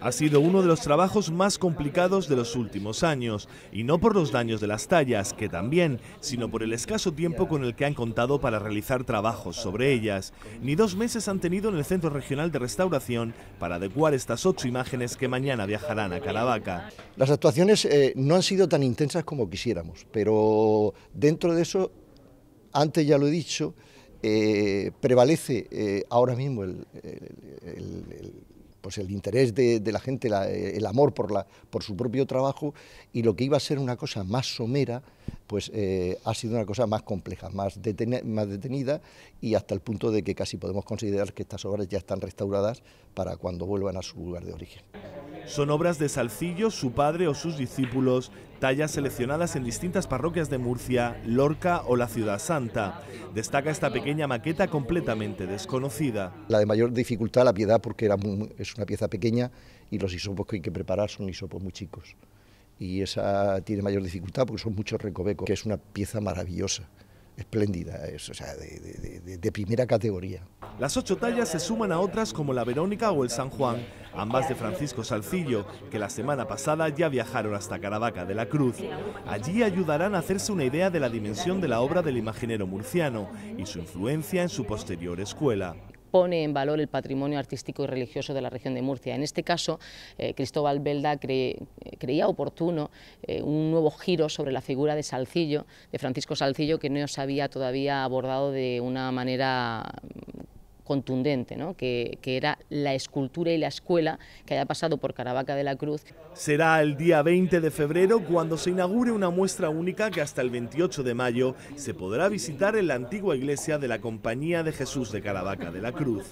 Ha sido uno de los trabajos más complicados de los últimos años, y no por los daños de las tallas, que también, sino por el escaso tiempo con el que han contado para realizar trabajos sobre ellas. Ni dos meses han tenido en el Centro Regional de Restauración para adecuar estas ocho imágenes que mañana viajarán a Caravaca. Las actuaciones eh, no han sido tan intensas como quisiéramos, pero dentro de eso, antes ya lo he dicho, eh, prevalece eh, ahora mismo el, pues, el interés de, la gente, eh, el amor por, su propio trabajo y lo que iba a ser una cosa más somera, pues eh, ha sido una cosa más compleja, más detenida y hasta el punto de que casi podemos considerar que estas obras ya están restauradas para cuando vuelvan a su lugar de origen. Son obras de Salcillo, su padre o sus discípulos, tallas seleccionadas en distintas parroquias de Murcia, Lorca o la Ciudad Santa. Destaca esta pequeña maqueta completamente desconocida. La de mayor dificultad, la piedad, porque es una pieza pequeña y los hisopos que hay que preparar son hisopos muy chicos. Y esa tiene mayor dificultad porque son muchos recovecos, que es una pieza maravillosa espléndida, de, primera categoría. Las ocho tallas se suman a otras como la Verónica o el San Juan, ambas de Francisco Salcillo, que la semana pasada ya viajaron hasta Caravaca de la Cruz. Allí ayudarán a hacerse una idea de la dimensión de la obra del imaginero murciano y su influencia en su posterior escuela pone en valor el patrimonio artístico y religioso de la región de Murcia. En este caso, eh, Cristóbal Belda eh, creía oportuno eh, un nuevo giro sobre la figura de Salcillo, de Francisco Salcillo, que no se había todavía abordado de una manera contundente, ¿no? que, que era la escultura y la escuela que haya pasado por Caravaca de la Cruz. Será el día 20 de febrero cuando se inaugure una muestra única que hasta el 28 de mayo se podrá visitar en la antigua iglesia de la Compañía de Jesús de Caravaca de la Cruz.